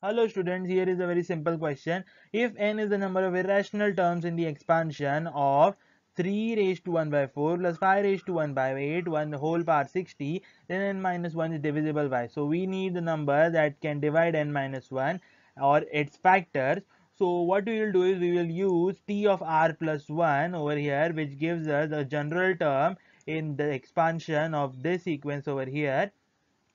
Hello students, here is a very simple question. If n is the number of irrational terms in the expansion of 3 raised to 1 by 4 plus 5 raised to 1 by 8, 1 whole power 60, then n minus 1 is divisible by. So we need the number that can divide n minus 1 or its factors. So what we will do is we will use t of r plus 1 over here which gives us a general term in the expansion of this sequence over here.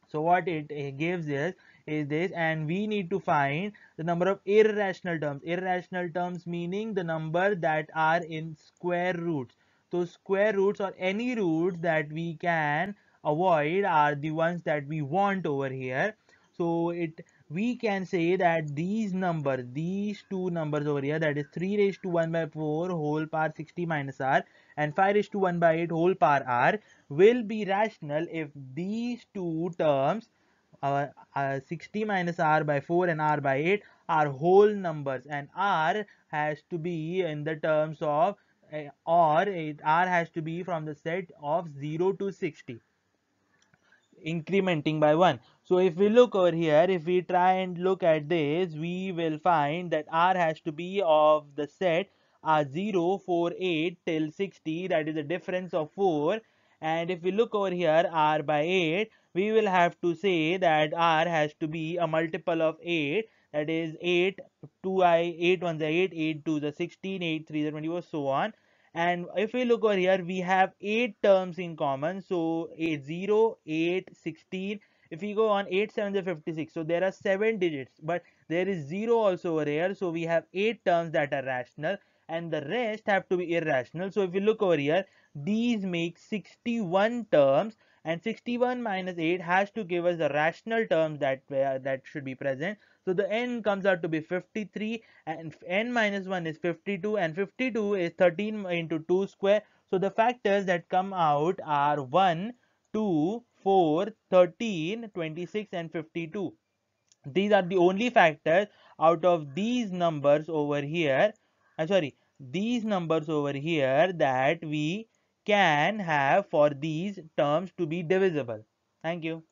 So what it gives is is this and we need to find the number of irrational terms irrational terms meaning the number that are in square roots so square roots or any roots that we can avoid are the ones that we want over here so it we can say that these number these two numbers over here that is 3 raised to 1 by 4 whole power 60 minus r and 5 raised to 1 by 8 whole power r will be rational if these two terms our uh, 60 minus r by 4 and r by 8 are whole numbers and r has to be in the terms of uh, or it, r has to be from the set of 0 to 60 incrementing by 1 so if we look over here if we try and look at this we will find that r has to be of the set are uh, 0 4 8 till 60 that is a difference of 4 and if we look over here r by 8 we will have to say that r has to be a multiple of 8 that is 8 2i 8 ones are 8 8 2s are 16 8 3s are 24 so on and if we look over here we have 8 terms in common so 8 0 8 16 if we go on 8 7 are 56 so there are 7 digits but there is 0 also over here so we have 8 terms that are rational and the rest have to be irrational. So if you look over here, these make 61 terms and 61 minus 8 has to give us the rational terms that uh, that should be present. So the n comes out to be 53 and n minus 1 is 52 and 52 is 13 into 2 square. So the factors that come out are 1, 2, 4, 13, 26 and 52. These are the only factors out of these numbers over here I'm uh, sorry, these numbers over here that we can have for these terms to be divisible. Thank you.